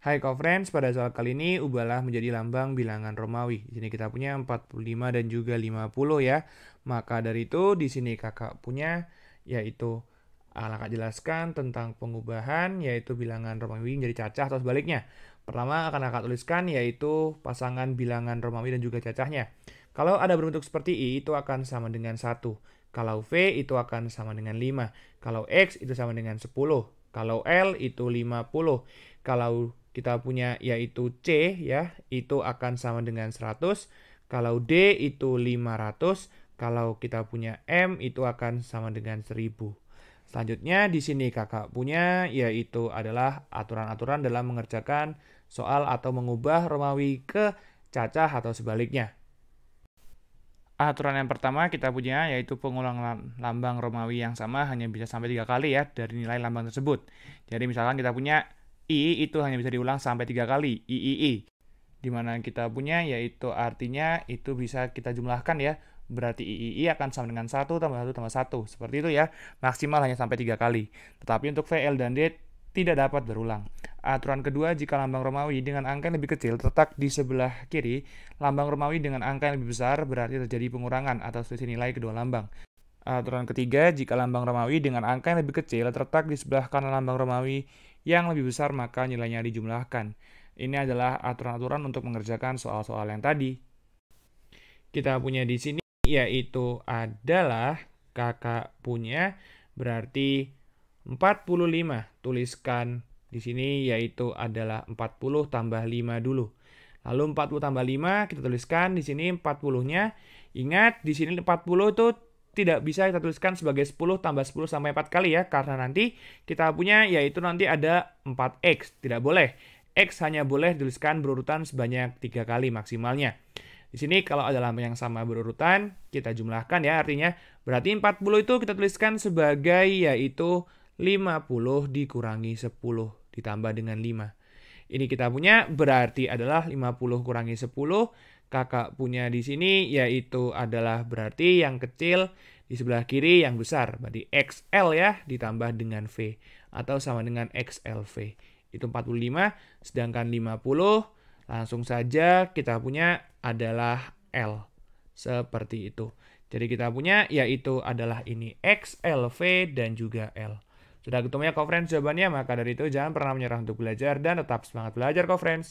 Hai friends, pada soal kali ini ubahlah menjadi lambang bilangan Romawi. Di sini kita punya 45 dan juga 50 ya. Maka dari itu di sini kakak punya yaitu kakak jelaskan tentang pengubahan yaitu bilangan Romawi menjadi cacah atau sebaliknya. Pertama akan kakak tuliskan yaitu pasangan bilangan Romawi dan juga cacahnya. Kalau ada berbentuk seperti I itu akan sama dengan 1. Kalau V itu akan sama dengan 5. Kalau X itu sama dengan 10. Kalau L itu 50. Kalau kita punya yaitu C ya, itu akan sama dengan 100. Kalau D itu 500, kalau kita punya M itu akan sama dengan 1000. Selanjutnya di sini kakak punya yaitu adalah aturan-aturan dalam mengerjakan soal atau mengubah Romawi ke cacah atau sebaliknya. Aturan yang pertama kita punya yaitu pengulangan lambang Romawi yang sama hanya bisa sampai tiga kali ya dari nilai lambang tersebut. Jadi misalkan kita punya i itu hanya bisa diulang sampai tiga kali i i dimana kita punya yaitu artinya itu bisa kita jumlahkan ya berarti Iii akan sama dengan satu tambah satu tambah satu Seperti itu ya, maksimal hanya sampai tiga kali. Tetapi untuk VL dan D tidak dapat berulang. Aturan kedua, jika lambang Romawi dengan angka yang lebih kecil terletak di sebelah kiri, lambang Romawi dengan angka yang lebih besar berarti terjadi pengurangan atau selisih nilai kedua lambang. Aturan ketiga, jika lambang Romawi dengan angka yang lebih kecil terletak di sebelah kanan lambang Romawi yang lebih besar maka nilainya dijumlahkan. Ini adalah aturan-aturan untuk mengerjakan soal-soal yang tadi. Kita punya di sini yaitu adalah kakak punya berarti 45. Tuliskan di sini yaitu adalah 40 tambah 5 dulu. Lalu 40 tambah 5 kita tuliskan di sini 40-nya. Ingat di sini 40 itu tidak bisa kita tuliskan sebagai 10 tambah 10 sampai 4 kali ya, karena nanti kita punya yaitu nanti ada 4x, tidak boleh. X hanya boleh dituliskan berurutan sebanyak 3 kali maksimalnya. Di sini kalau ada lambang yang sama berurutan, kita jumlahkan ya artinya. Berarti 40 itu kita tuliskan sebagai yaitu 50 dikurangi 10 ditambah dengan 5 ini kita punya berarti adalah 50 kurangi 10. Kakak punya di sini yaitu adalah berarti yang kecil di sebelah kiri yang besar. Berarti XL ya ditambah dengan V atau sama dengan XLV. Itu 45 sedangkan 50 langsung saja kita punya adalah L. Seperti itu. Jadi kita punya yaitu adalah ini XLV dan juga L. Sudah ketemu ya co-friends, jawabannya. Maka dari itu, jangan pernah menyerah untuk belajar dan tetap semangat belajar, co-friends.